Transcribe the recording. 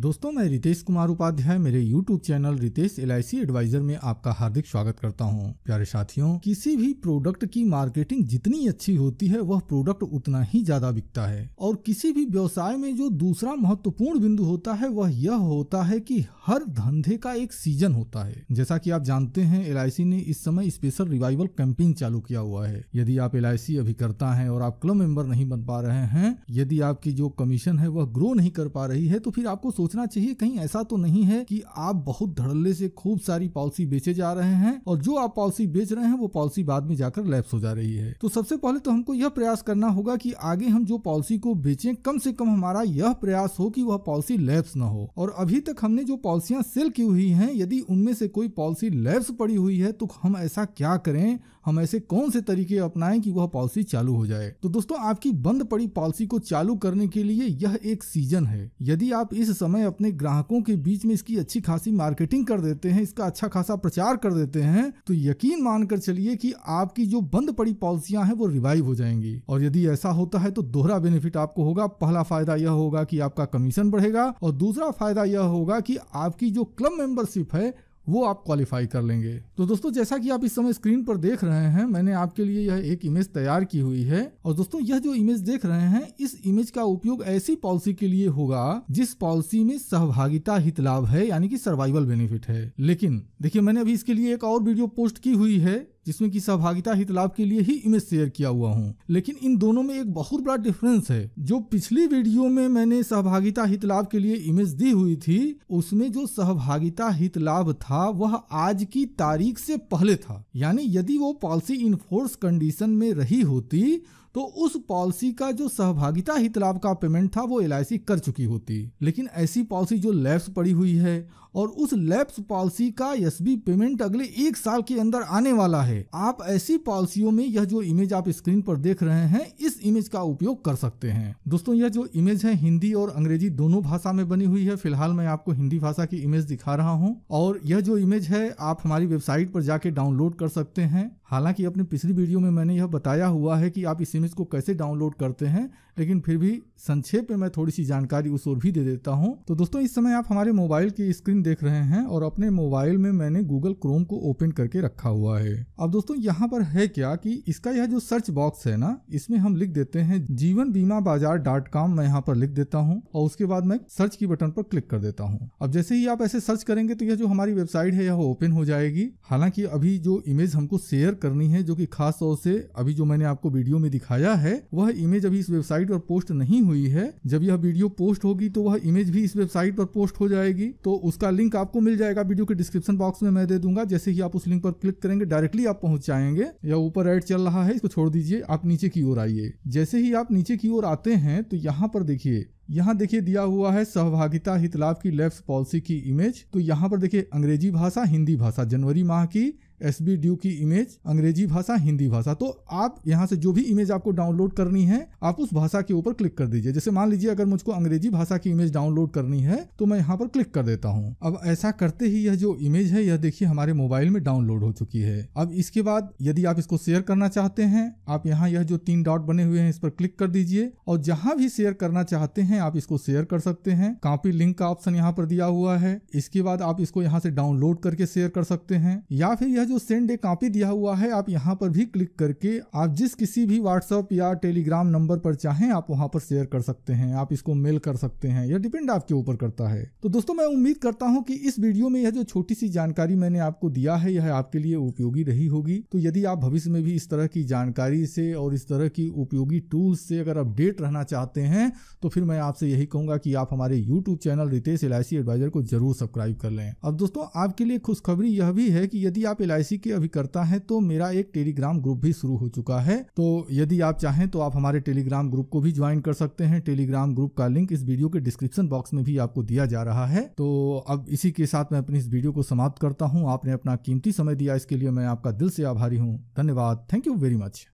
दोस्तों मैं रितेश कुमार उपाध्याय मेरे YouTube channel Ritesh L advisor में आपका हार्दिक स्वागत करता हूं। प्यारे साथियों किसी भी प्रोडक्ट की मार्केटिंग जितनी अच्छी होती है वह प्रोडक्ट उतना ही ज्यादा बिकता है और किसी भी व्यवसाय में जो दूसरा महत्वपूर्ण बिंदु होता है वह यह होता है की हर धंधे का एक सीजन होता है जैसा की आप जानते हैं एल ने इस समय स्पेशल रिवाइवल कैंपेन चालू किया हुआ है यदि आप एल अभी करता है और आप क्लब मेंबर नहीं बन पा रहे हैं यदि आपकी जो कमीशन है वह ग्रो नहीं कर पा रही है तो फिर आपको सोचना चाहिए कहीं ऐसा तो नहीं है कि आप बहुत धड़ल्ले से खूब सारी पॉलिसी बेचे जा रहे हैं और जो आप पॉलिसी बेच रहे हैं वो पॉलिसी बाद में जाकर लैप्स हो जा रही है तो सबसे पहले तो हमको यह प्रयास करना होगा कि आगे हम जो पॉलिसी को बेचें कम से कम हमारा यह प्रयास हो कि वह पॉलिसी लैप्स न हो और अभी तक हमने जो पॉलिसियां सेल की हुई हैं यदि उनमें से कोई पॉलिसी लैप्स पड़ी हुई है तो हम ऐसा क्या करें हम ऐसे कौन से तरीके अपनाएं कि वह पॉलिसी चालू हो जाए तो दोस्तों आपकी बंद पड़ी पॉलिसी को चालू करने के लिए यह एक सीजन है यदि आप इस समय समय अपने ग्राहकों के बीच में इसकी अच्छी खासी मार्केटिंग कर देते हैं इसका अच्छा खासा प्रचार कर देते हैं तो यकीन मानकर चलिए कि आपकी जो बंद पड़ी पॉलिसियां हैं वो रिवाइव हो जाएंगी और यदि ऐसा होता है तो दोहरा बेनिफिट आपको होगा पहला फायदा यह होगा कि आपका कमीशन बढ़ेगा और दूसरा फायदा यह होगा कि आपकी जो क्लब मेंबरशिप है वो आप क्वालिफाई कर लेंगे तो दोस्तों जैसा कि आप इस समय स्क्रीन पर देख रहे हैं मैंने आपके लिए यह एक इमेज तैयार की हुई है और दोस्तों यह जो इमेज देख रहे हैं इस इमेज का उपयोग ऐसी पॉलिसी के लिए होगा जिस पॉलिसी में सहभागिता हित लाभ है यानी कि सर्वाइवल बेनिफिट है लेकिन देखिए मैंने अभी इसके लिए एक और वीडियो पोस्ट की हुई है जिसमें कि सहभागिता हित लाभ के लिए ही इमेज शेयर किया हुआ हूँ लेकिन इन दोनों में एक बहुत बड़ा डिफरेंस है जो पिछली वीडियो में मैंने सहभागिता हित लाभ के लिए इमेज दी हुई थी उसमें जो सहभागिता हित लाभ था वह आज की तारीख से पहले था यानी यदि वो पॉलिसी इन्फोर्स कंडीशन में रही होती तो उस पॉलिसी का जो सहभागिता हित लाभ का पेमेंट था वो एल कर चुकी होती लेकिन ऐसी पॉलिसी जो लैब्स पड़ी हुई है और उस लैब्स पॉलिसी का एस पेमेंट अगले एक साल के अंदर आने वाला है है आप ऐसी पॉलिसियों में यह जो इमेज आप स्क्रीन पर देख रहे हैं इस इमेज का उपयोग कर सकते हैं दोस्तों यह जो इमेज है हिंदी और अंग्रेजी दोनों भाषा में बनी हुई है फिलहाल मैं आपको हिंदी भाषा की इमेज दिखा रहा हूँ और यह जो इमेज है आप हमारी वेबसाइट पर जाके डाउनलोड कर सकते हैं हालांकि अपने पिछली वीडियो में मैंने यह बताया हुआ है कि आप इस इमेज को कैसे डाउनलोड करते हैं लेकिन फिर भी संक्षेप में मैं थोड़ी सी जानकारी उस और भी दे देता हूं तो दोस्तों इस समय आप हमारे मोबाइल की स्क्रीन देख रहे हैं और अपने मोबाइल में मैंने गूगल क्रोम को ओपन करके रखा हुआ है अब दोस्तों यहाँ पर है क्या की इसका यह जो सर्च बॉक्स है ना इसमें हम लिख देते हैं जीवन बीमा बाजार डॉट कॉम मैं यहाँ पर लिख देता हूँ और उसके बाद मैं सर्च की बटन पर क्लिक कर देता हूँ अब जैसे ही आप ऐसे सर्च करेंगे तो यह जो हमारी वेबसाइट है यह ओपन हो जाएगी हालांकि अभी जो इमेज हमको शेयर करनी है जो कि खास तौर से अभी जो मैंने आपको वीडियो में दिखाया है वह इमेज अभी इस वेबसाइट पर पोस्ट नहीं हुई है जब यह वीडियो पोस्ट होगी तो वह इमेज भी इस वेबसाइट पर पोस्ट हो जाएगी तो उसका लिंक आपको मिल जाएगा वीडियो के डिस्क्रिप्शन बॉक्स में मैं दे दूंगा जैसे ही आप उस लिंक पर क्लिक करेंगे डायरेक्टली आप पहुंच जाएंगे या ऊपर एड चल रहा है इसको छोड़ दीजिए आप नीचे की ओर आइए जैसे ही आप नीचे की ओर आते हैं तो यहाँ पर देखिए यहाँ देखिए दिया हुआ है सहभागिता हित लाभ की लेफ्ट पॉलिसी की इमेज तो यहाँ पर देखिए अंग्रेजी भाषा हिंदी भाषा जनवरी माह की एस बी ड्यू की इमेज अंग्रेजी भाषा हिंदी भाषा तो आप यहाँ से जो भी इमेज आपको डाउनलोड करनी है आप उस भाषा के ऊपर क्लिक कर दीजिए जैसे मान लीजिए अगर मुझको अंग्रेजी भाषा की इमेज डाउनलोड करनी है तो मैं यहाँ पर क्लिक कर देता हूँ अब ऐसा करते ही यह जो इमेज है यह देखिए हमारे मोबाइल में डाउनलोड हो चुकी है अब इसके बाद यदि आप इसको शेयर करना चाहते हैं आप यहाँ यह जो तीन डॉट बने हुए हैं इस पर क्लिक कर दीजिए और जहाँ भी शेयर करना चाहते हैं आप इसको शेयर कर सकते हैं कॉपी लिंक का ऑप्शन यहाँ पर दिया हुआ है इसके बाद आप इसको यहाँ से डाउनलोड करके शेयर कर सकते हैं या फिर यह जो सेंड ए कॉपी दिया हुआ है आप यहाँ पर भी क्लिक करके आप जिस किसी भी व्हाट्सअप या टेलीग्राम नंबर पर चाहें आप वहाँ पर शेयर कर सकते हैं आप इसको मेल कर सकते हैं यह डिपेंड आपके ऊपर करता है तो दोस्तों मैं उम्मीद करता हूँ कि इस वीडियो में यह जो छोटी सी जानकारी मैंने आपको दिया है यह आपके लिए उपयोगी रही होगी तो यदि आप भविष्य में भी इस तरह की जानकारी से और इस तरह की उपयोगी टूल्स से अगर अपडेट रहना चाहते हैं तो फिर मैं आपसे यही कहूंगा कि आप हमारे YouTube channel Ritesh L advisor को जरूर सब्सक्राइब कर लें अब दोस्तों आपके लिए खुशखबरी यह भी है कि यदि आप एल के के अभिकर्ता हैं तो मेरा एक टेलीग्राम ग्रुप भी शुरू हो चुका है तो यदि आप चाहें तो आप हमारे टेलीग्राम ग्रुप को भी ज्वाइन कर सकते हैं टेलीग्राम ग्रुप का लिंक इस वीडियो के डिस्क्रिप्शन बॉक्स में भी आपको दिया जा रहा है तो अब इसी के साथ मैं अपनी इस वीडियो को समाप्त करता हूँ आपने अपना कीमती समय दिया इसके लिए मैं आपका दिल से आभारी हूँ धन्यवाद थैंक यू वेरी मच